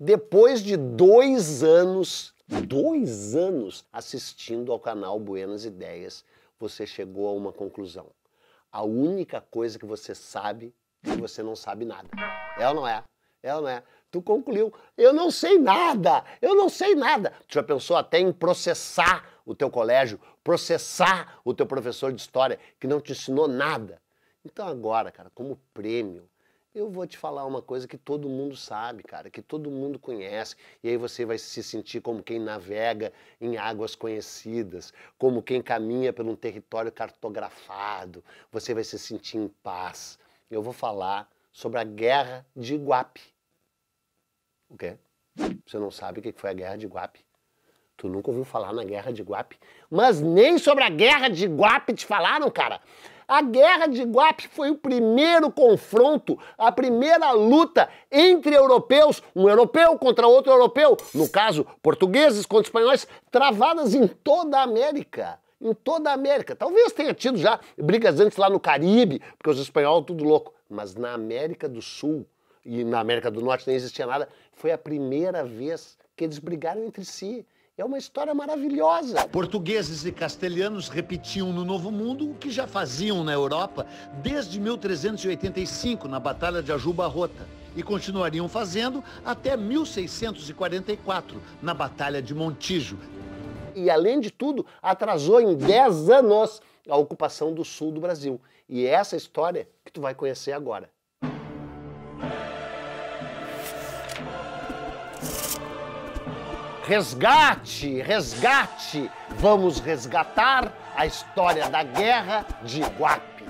depois de dois anos, dois anos assistindo ao canal Buenas Ideias, você chegou a uma conclusão. A única coisa que você sabe é que você não sabe nada. É ou não é? É ou não é? Tu concluiu, eu não sei nada, eu não sei nada. Tu já pensou até em processar o teu colégio, processar o teu professor de história que não te ensinou nada. Então agora, cara, como prêmio, eu vou te falar uma coisa que todo mundo sabe, cara, que todo mundo conhece, e aí você vai se sentir como quem navega em águas conhecidas, como quem caminha por um território cartografado, você vai se sentir em paz. Eu vou falar sobre a Guerra de Iguape. O quê? Você não sabe o que foi a Guerra de Iguape? Tu nunca ouviu falar na Guerra de Iguape? Mas nem sobre a Guerra de Iguape te falaram, cara! A Guerra de Guape foi o primeiro confronto, a primeira luta entre europeus, um europeu contra outro europeu, no caso, portugueses contra espanhóis, travadas em toda a América em toda a América. Talvez tenha tido já brigas antes lá no Caribe, porque os espanhóis tudo louco, mas na América do Sul e na América do Norte nem existia nada. Foi a primeira vez que eles brigaram entre si. É uma história maravilhosa. Portugueses e castelhanos repetiam no Novo Mundo o que já faziam na Europa desde 1385, na Batalha de Ajuba Rota, e continuariam fazendo até 1644, na Batalha de Montijo. E, além de tudo, atrasou em 10 anos a ocupação do sul do Brasil. E é essa história que tu vai conhecer agora. Resgate, resgate! Vamos resgatar a história da guerra de Iguape.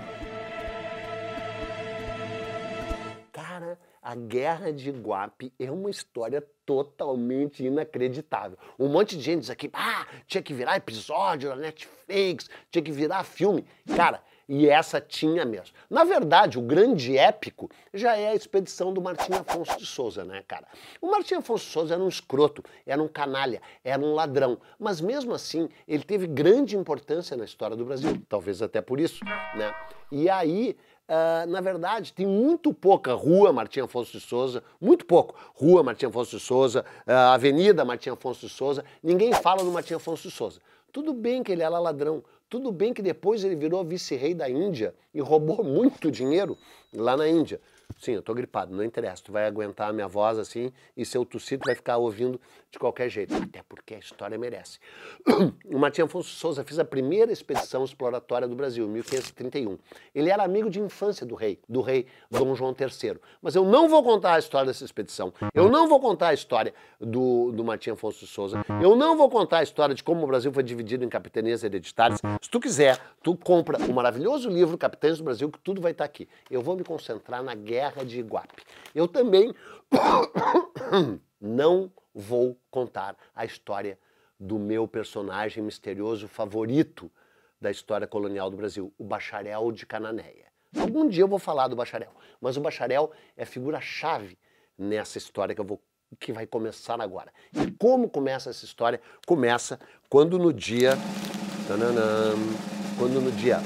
Cara, a guerra de Iguape é uma história totalmente inacreditável. Um monte de gente diz aqui, ah, tinha que virar episódio da Netflix, tinha que virar filme. Cara, e essa tinha mesmo. Na verdade, o grande épico já é a expedição do Martim Afonso de Souza, né, cara? O Martim Afonso de Souza era um escroto, era um canalha, era um ladrão. Mas mesmo assim, ele teve grande importância na história do Brasil. Talvez até por isso, né? E aí, Uh, na verdade, tem muito pouca rua Martim Afonso de Souza, muito pouco. Rua Martim Afonso de Souza, uh, Avenida Martim Afonso de Souza, ninguém fala do Martim Afonso de Souza. Tudo bem que ele era ladrão, tudo bem que depois ele virou vice-rei da Índia e roubou muito dinheiro lá na Índia. Sim, eu tô gripado, não interessa. Tu vai aguentar a minha voz assim e seu tossido vai ficar ouvindo de qualquer jeito. Até porque a história merece. O Martim Afonso Souza fez a primeira expedição exploratória do Brasil, em 1531. Ele era amigo de infância do rei, do rei Dom João III. Mas eu não vou contar a história dessa expedição. Eu não vou contar a história do, do Martim Afonso Souza. Eu não vou contar a história de como o Brasil foi dividido em capitanias hereditárias. Se tu quiser, tu compra o maravilhoso livro Capitães do Brasil, que tudo vai estar aqui. Eu vou me concentrar na guerra Guerra de Iguape. Eu também não vou contar a história do meu personagem misterioso favorito da história colonial do Brasil, o Bacharel de Cananéia. Algum dia eu vou falar do Bacharel, mas o Bacharel é figura-chave nessa história que eu vou que vai começar agora. E como começa essa história? Começa quando no dia tananã, quando no dia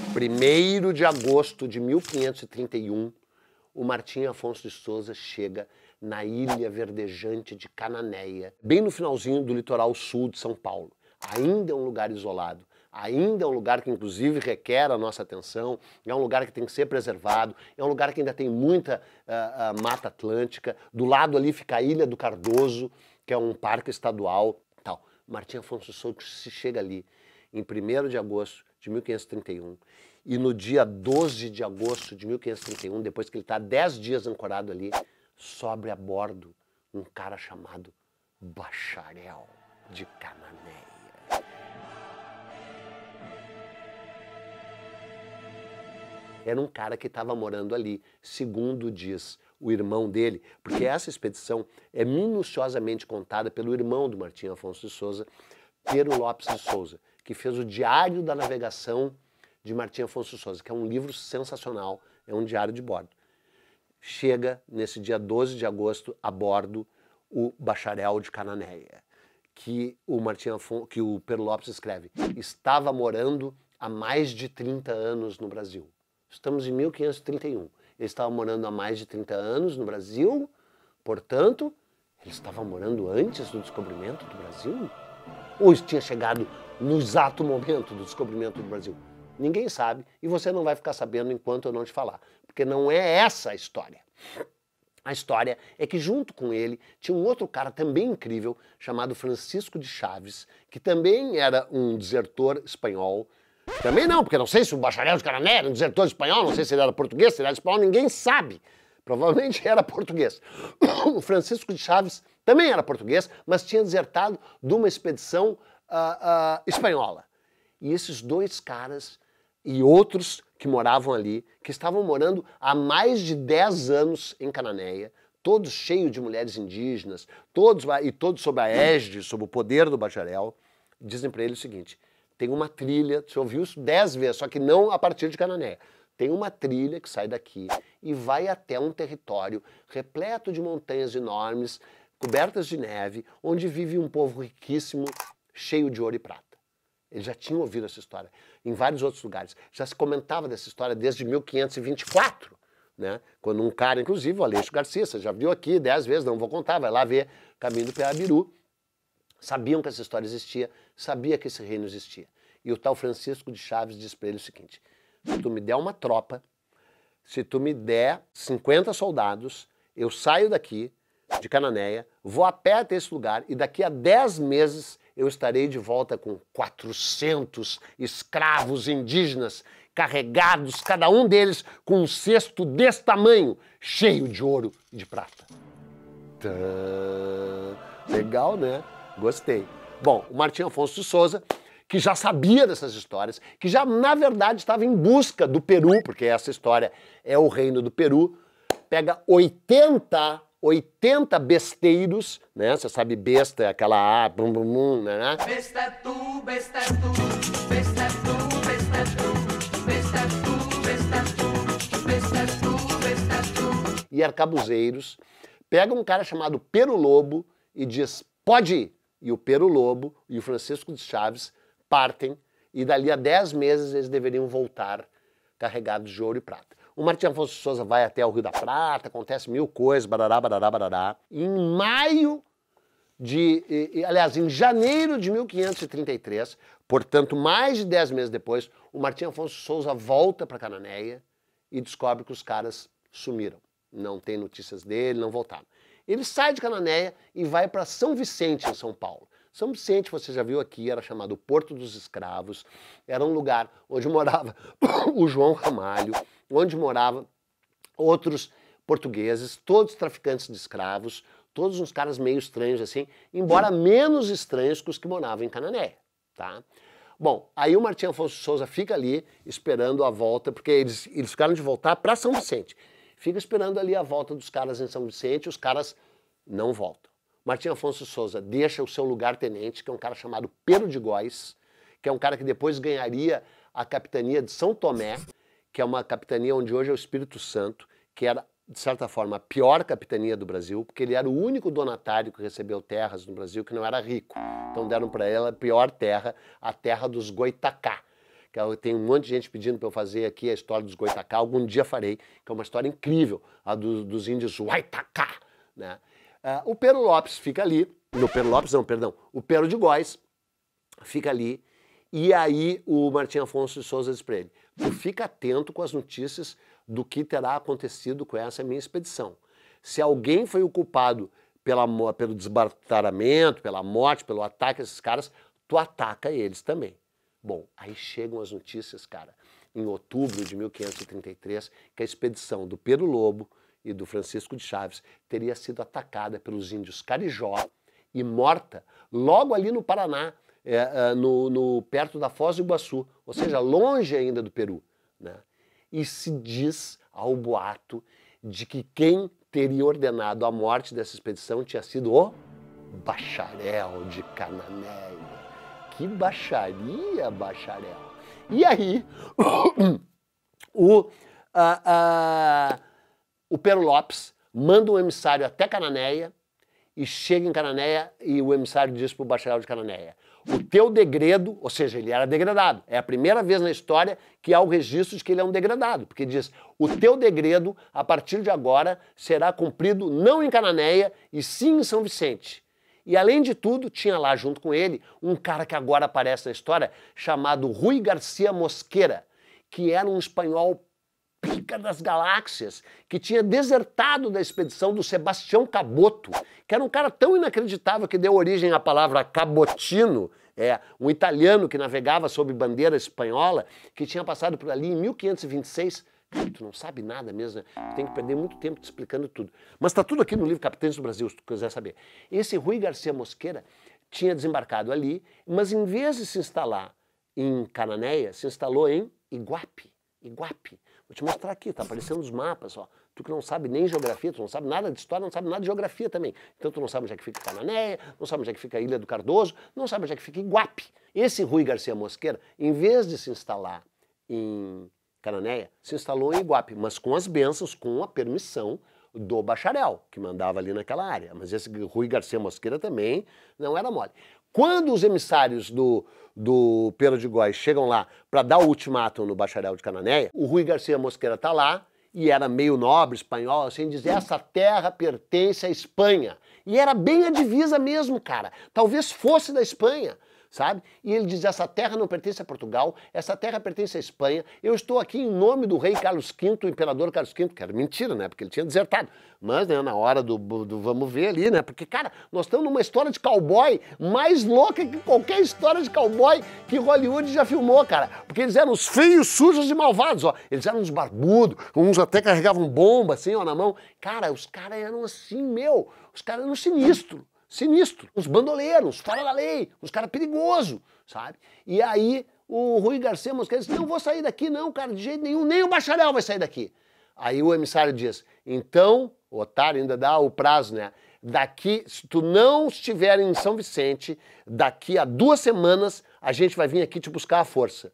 1 de agosto de 1531 o Martim Afonso de Souza chega na ilha verdejante de Cananéia, bem no finalzinho do litoral sul de São Paulo. Ainda é um lugar isolado, ainda é um lugar que inclusive requer a nossa atenção, é um lugar que tem que ser preservado, é um lugar que ainda tem muita uh, uh, mata atlântica. Do lado ali fica a Ilha do Cardoso, que é um parque estadual. Tal. Martim Afonso de Souza se chega ali em 1 de agosto de 1531. E no dia 12 de agosto de 1531, depois que ele está 10 dias ancorado ali, sobre a bordo um cara chamado Bacharel de Cananéia. Era um cara que estava morando ali, segundo diz o irmão dele, porque essa expedição é minuciosamente contada pelo irmão do Martim Afonso de Souza, Pedro Lopes de Souza, que fez o Diário da Navegação de Martim Afonso Souza, que é um livro sensacional, é um diário de bordo. Chega nesse dia 12 de agosto a bordo o Bacharel de Cananéia, que o Martim Afonso, que o Pedro Lopes escreve. Estava morando há mais de 30 anos no Brasil. Estamos em 1531. Ele estava morando há mais de 30 anos no Brasil, portanto, ele estava morando antes do descobrimento do Brasil? Ou tinha chegado no exato momento do descobrimento do Brasil. Ninguém sabe e você não vai ficar sabendo enquanto eu não te falar, porque não é essa a história. A história é que, junto com ele, tinha um outro cara também incrível, chamado Francisco de Chaves, que também era um desertor espanhol. Também não, porque não sei se o bacharel de Carané era um desertor espanhol, não sei se ele era português, se ele era espanhol, ninguém sabe. Provavelmente era português. O Francisco de Chaves também era português, mas tinha desertado de uma expedição uh, uh, espanhola. E esses dois caras e outros que moravam ali, que estavam morando há mais de 10 anos em Cananéia, todos cheios de mulheres indígenas, todos e todos sob a égide, sob o poder do bacharel, dizem para ele o seguinte: tem uma trilha, você ouviu isso 10 vezes, só que não a partir de Cananéia. Tem uma trilha que sai daqui e vai até um território repleto de montanhas enormes, cobertas de neve, onde vive um povo riquíssimo, cheio de ouro e prata. Eles já tinham ouvido essa história em vários outros lugares. Já se comentava dessa história desde 1524, né? quando um cara, inclusive o Aleixo Garcia, você já viu aqui dez vezes, não vou contar, vai lá ver Caminho do Piabiru. Sabiam que essa história existia, sabia que esse reino existia. E o tal Francisco de Chaves disse para ele o seguinte: se tu me der uma tropa, se tu me der 50 soldados, eu saio daqui de Cananéia, vou a pé até esse lugar e daqui a 10 meses eu estarei de volta com 400 escravos indígenas, carregados, cada um deles com um cesto desse tamanho, cheio de ouro e de prata. Tã... Legal, né? Gostei. Bom, o Martim Afonso de Souza, que já sabia dessas histórias, que já, na verdade, estava em busca do Peru, porque essa história é o reino do Peru, pega 80 80 besteiros, né? Você sabe besta, é aquela A, bum bum bum, né? Besta é tu, besta é tu, besta é tu, besta tu, besta tu, besta tu, besta tu, besta tu. E arcabuzeiros pega um cara chamado Pero Lobo e diz, pode ir. E o Pero Lobo e o Francisco de Chaves partem e dali a 10 meses eles deveriam voltar carregados de ouro e prata. O Martim Afonso Souza vai até o Rio da Prata, acontece mil coisas, barará, barará, barará. em maio de. aliás, em janeiro de 1533, portanto, mais de 10 meses depois, o Martim Afonso Souza volta para Cananéia e descobre que os caras sumiram. Não tem notícias dele, não voltaram. Ele sai de Cananéia e vai para São Vicente, em São Paulo. São Vicente, você já viu aqui, era chamado Porto dos Escravos, era um lugar onde morava o João Ramalho, onde morava outros portugueses, todos traficantes de escravos, todos uns caras meio estranhos assim, embora menos estranhos que os que moravam em Canané, tá? Bom, aí o Martim Afonso Souza fica ali esperando a volta, porque eles, eles ficaram de voltar para São Vicente. Fica esperando ali a volta dos caras em São Vicente, os caras não voltam. Martim Afonso Souza deixa o seu lugar-tenente, que é um cara chamado Pedro de Góis, que é um cara que depois ganharia a capitania de São Tomé, que é uma capitania onde hoje é o Espírito Santo, que era, de certa forma, a pior capitania do Brasil, porque ele era o único donatário que recebeu terras no Brasil que não era rico. Então deram para ela a pior terra, a terra dos Goitacá. Que eu é tenho um monte de gente pedindo para eu fazer aqui a história dos Goitacá, algum dia farei, que é uma história incrível, a do, dos índios Waitacá. Né? Uh, o Pero Lopes fica ali, no Pedro Lopes não, perdão, o Pero de Góis fica ali, e aí o Martim Afonso de Souza diz para ele, Fica atento com as notícias do que terá acontecido com essa minha expedição. Se alguém foi o culpado pela, pelo desbaratamento, pela morte, pelo ataque a esses caras, tu ataca eles também. Bom, aí chegam as notícias, cara, em outubro de 1533, que a expedição do Pedro Lobo e do Francisco de Chaves teria sido atacada pelos índios Carijó e morta logo ali no Paraná, é, é, no, no, perto da Foz do Iguaçu, ou seja, longe ainda do Peru. Né? E se diz ao boato de que quem teria ordenado a morte dessa expedição tinha sido o bacharel de Cananéia. Que baixaria, bacharel! E aí, o, a, o Pero Lopes manda um emissário até Cananéia e chega em Cananéia e o emissário diz para o bacharel de Cananéia: o teu degredo, ou seja, ele era degradado. É a primeira vez na história que há o registro de que ele é um degradado, porque diz: o teu degredo, a partir de agora, será cumprido não em Cananéia, e sim em São Vicente. E além de tudo, tinha lá junto com ele um cara que agora aparece na história, chamado Rui Garcia Mosqueira, que era um espanhol pica das galáxias, que tinha desertado da expedição do Sebastião Caboto, que era um cara tão inacreditável que deu origem à palavra cabotino, é, um italiano que navegava sob bandeira espanhola, que tinha passado por ali em 1526. Tu não sabe nada mesmo, né? tem que perder muito tempo te explicando tudo. Mas está tudo aqui no livro Capitães do Brasil, se tu quiser saber. Esse Rui Garcia Mosqueira tinha desembarcado ali, mas em vez de se instalar em Cananéia, se instalou em Iguape. Iguape, Vou te mostrar aqui, tá aparecendo os mapas, ó. Tu que não sabe nem geografia, tu não sabe nada de história, não sabe nada de geografia também. Então tu não sabe onde é que fica Cananéia, não sabe onde é que fica a Ilha do Cardoso, não sabe onde é que fica Iguape. Esse Rui Garcia Mosqueira, em vez de se instalar em Cananéia, se instalou em Iguape, mas com as bênçãos, com a permissão do bacharel, que mandava ali naquela área. Mas esse Rui Garcia Mosqueira também não era mole. Quando os emissários do, do Pedro de Góis chegam lá para dar o ultimato no bacharel de Cananéia, o Rui Garcia Mosqueira está lá e era meio nobre espanhol, assim, dizer essa terra pertence à Espanha. E era bem a divisa mesmo, cara. Talvez fosse da Espanha sabe? E ele diz: essa terra não pertence a Portugal, essa terra pertence à Espanha. Eu estou aqui em nome do rei Carlos V, o imperador Carlos V, que era mentira, né? Porque ele tinha desertado. Mas, né, na hora do, do vamos ver ali, né? Porque, cara, nós estamos numa história de cowboy mais louca que qualquer história de cowboy que Hollywood já filmou, cara. Porque eles eram os feios, sujos e malvados, ó. Eles eram uns barbudos, uns até carregavam bomba, assim, ó, na mão. Cara, os caras eram assim, meu. Os caras eram sinistros sinistro. Os bandoleiros, fora da lei, os caras perigosos, sabe? E aí o Rui Garcia Mosqueira disse, não vou sair daqui não, cara, de jeito nenhum, nem o bacharel vai sair daqui. Aí o emissário diz, então, o otário ainda dá o prazo, né? Daqui, se tu não estiver em São Vicente, daqui a duas semanas a gente vai vir aqui te buscar à força.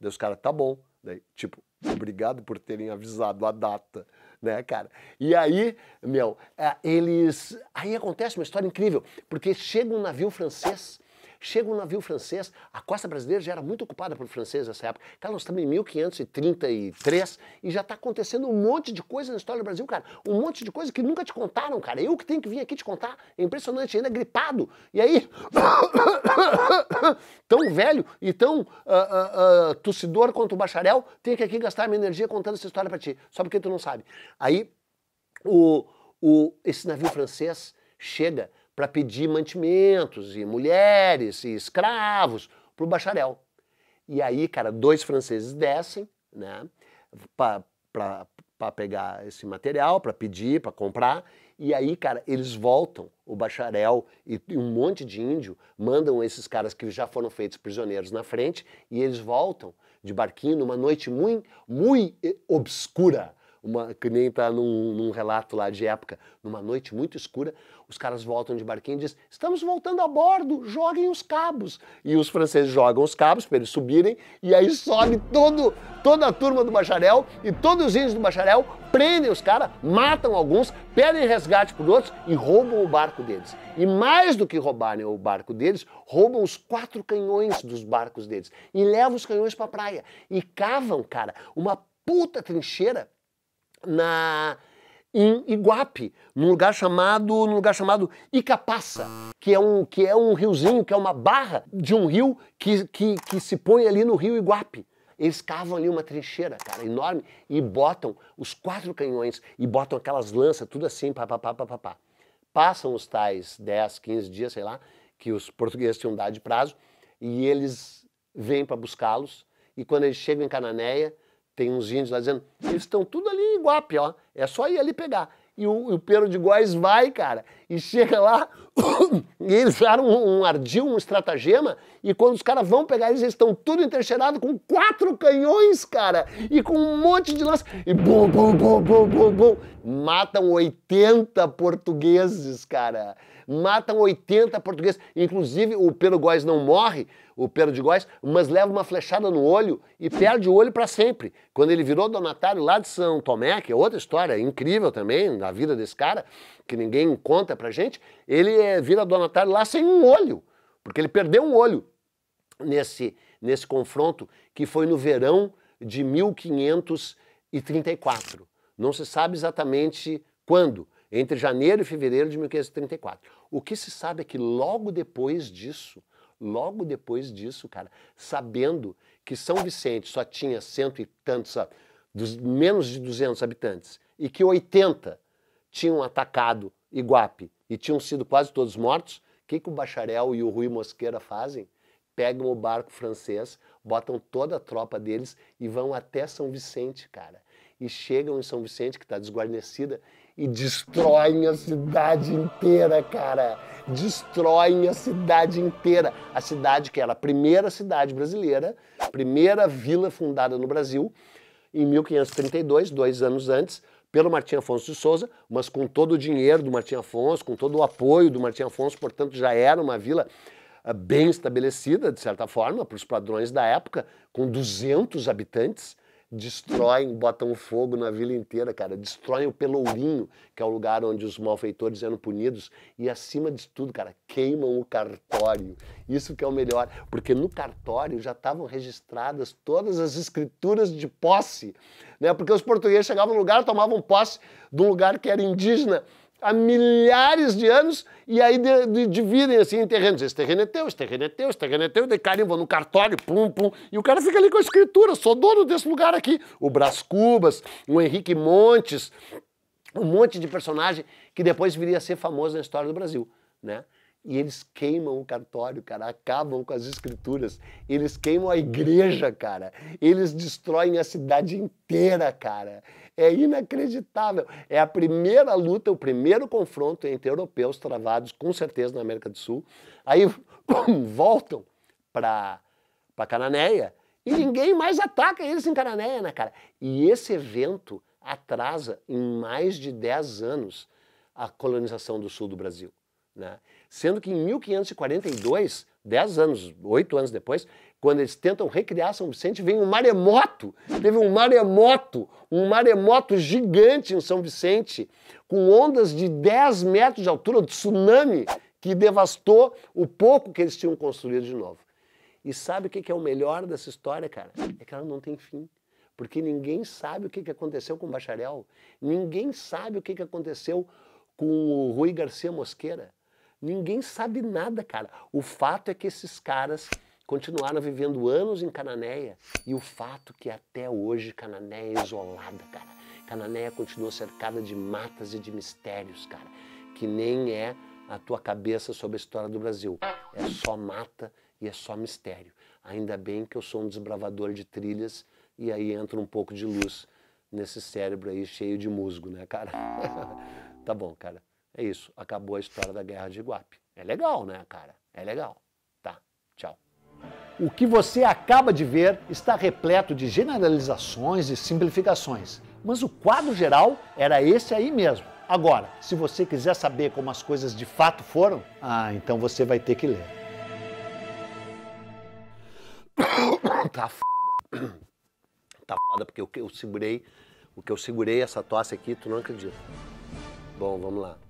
Deus, cara, tá bom. Daí, tipo, Obrigado por terem avisado a data, né, cara? E aí, meu, é, eles. Aí acontece uma história incrível, porque chega um navio francês Chega um navio francês, a costa brasileira já era muito ocupada por franceses nessa época. Cara, nós estamos em 1533 e já está acontecendo um monte de coisa na história do Brasil, cara. Um monte de coisa que nunca te contaram, cara. Eu que tenho que vir aqui te contar. É impressionante, ainda gripado. E aí, tão velho e tão uh, uh, uh, tossidor quanto o bacharel, tenho que aqui gastar minha energia contando essa história para ti, só porque tu não sabe. Aí, o, o, esse navio francês chega para pedir mantimentos e mulheres e escravos para o bacharel. E aí, cara, dois franceses descem, né, para pegar esse material, para pedir, para comprar. E aí, cara, eles voltam, o bacharel e, e, um monte de índio mandam esses caras que já foram feitos prisioneiros na frente e eles voltam de barquinho numa noite muito, muito eh, obscura uma, que nem tá num, num, relato lá de época, numa noite muito escura, os caras voltam de barquinho e dizem: estamos voltando a bordo, joguem os cabos. E os franceses jogam os cabos para eles subirem, e aí sobe todo, toda a turma do bacharel e todos os índios do bacharel prendem os caras, matam alguns, pedem resgate por outros e roubam o barco deles. E mais do que roubarem o barco deles, roubam os quatro canhões dos barcos deles e levam os canhões para a praia e cavam, cara, uma puta trincheira na em Iguape, num lugar chamado, num lugar chamado Icapaça, que é um que é um riozinho, que é uma barra de um rio que, que, que se põe ali no rio Iguape. Eles cavam ali uma trincheira, cara, enorme, e botam os quatro canhões e botam aquelas lanças, tudo assim, papapá, papapá. Passam os tais 10, 15 dias, sei lá, que os portugueses tinham dado de prazo, e eles vêm para buscá-los, e quando eles chegam em Cananéia, tem uns índios lá dizendo, eles estão tudo ali em Iguape, ó, é só ir ali pegar. E o, o Pedro de Góis vai, cara, e chega lá, e eles usaram um, um ardil, um estratagema, e quando os caras vão pegar eles, eles estão tudo entrincheirados com quatro canhões, cara, e com um monte de lança, e bum, bum, bum, bum, bum, bum, matam 80 portugueses, cara, matam 80 portugueses, inclusive o Pedro Góis não morre, o Pedro de Góis mas leva uma flechada no olho e perde o olho para sempre. Quando ele virou donatário lá de São Tomé, que é outra história incrível também na vida desse cara, que ninguém conta pra gente, ele é, vira donatário lá sem um olho, porque ele perdeu um olho nesse, nesse confronto que foi no verão de 1534. Não se sabe exatamente quando, entre janeiro e fevereiro de 1534. O que se sabe é que logo depois disso, logo depois disso, cara, sabendo que São Vicente só tinha cento e tantos, dos, menos de 200 habitantes, e que 80 tinham atacado Iguape e tinham sido quase todos mortos, o que, que o Bacharel e o Rui Mosqueira fazem? Pegam o barco francês, botam toda a tropa deles e vão até São Vicente, cara. E chegam em São Vicente, que está desguarnecida, e destroem a cidade inteira, cara. Destroem a cidade inteira. A cidade que era a primeira cidade brasileira, primeira vila fundada no Brasil, em 1532, dois anos antes, pelo Martim Afonso de Souza, mas com todo o dinheiro do Martim Afonso, com todo o apoio do Martim Afonso, portanto já era uma vila ah, bem estabelecida, de certa forma, para os padrões da época, com 200 habitantes, destroem, botam fogo na vila inteira, cara, destroem o Pelourinho, que é o lugar onde os malfeitores eram punidos, e acima de tudo, cara, queimam o cartório. Isso que é o melhor, porque no cartório já estavam registradas todas as escrituras de posse né? Porque os portugueses chegavam no lugar, tomavam posse de um lugar que era indígena há milhares de anos e aí de, de, dividem assim em terrenos. Esse terreno é teu, esse terreno é teu, esse terreno é teu, de carimbo no cartório, pum, pum. E o cara fica ali com a escritura, sou dono desse lugar aqui. O Brás Cubas, o Henrique Montes, um monte de personagem que depois viria a ser famoso na história do Brasil, né? e eles queimam o cartório, cara, acabam com as escrituras, eles queimam a uhum. igreja, cara, eles destroem a cidade inteira, cara. É inacreditável. É a primeira luta, o primeiro confronto entre europeus travados, com certeza, na América do Sul. Aí voltam para Cananéia e ninguém mais ataca eles em Cananéia, né, cara? E esse evento atrasa em mais de 10 anos a colonização do sul do Brasil, né? sendo que em 1542, 10 anos, 8 anos depois, quando eles tentam recriar São Vicente, vem um maremoto. Teve um maremoto, um maremoto gigante em São Vicente, com ondas de 10 metros de altura, um tsunami, que devastou o pouco que eles tinham construído de novo. E sabe o que é o melhor dessa história, cara? É que ela não tem fim. Porque ninguém sabe o que aconteceu com o Bacharel, ninguém sabe o que aconteceu com o Rui Garcia Mosqueira, Ninguém sabe nada, cara. O fato é que esses caras continuaram vivendo anos em Cananéia e o fato que até hoje Cananéia é isolada, cara. Cananéia continua cercada de matas e de mistérios, cara, que nem é a tua cabeça sobre a história do Brasil. É só mata e é só mistério. Ainda bem que eu sou um desbravador de trilhas e aí entra um pouco de luz nesse cérebro aí cheio de musgo, né, cara? tá bom, cara. É isso, acabou a história da guerra de Iguape. É legal, né, cara? É legal. Tá, tchau. O que você acaba de ver está repleto de generalizações e simplificações, mas o quadro geral era esse aí mesmo. Agora, se você quiser saber como as coisas de fato foram, ah, então você vai ter que ler. Tá foda. Tá foda, porque que eu segurei, o que eu segurei essa tosse aqui, tu não acredita. Bom, vamos lá.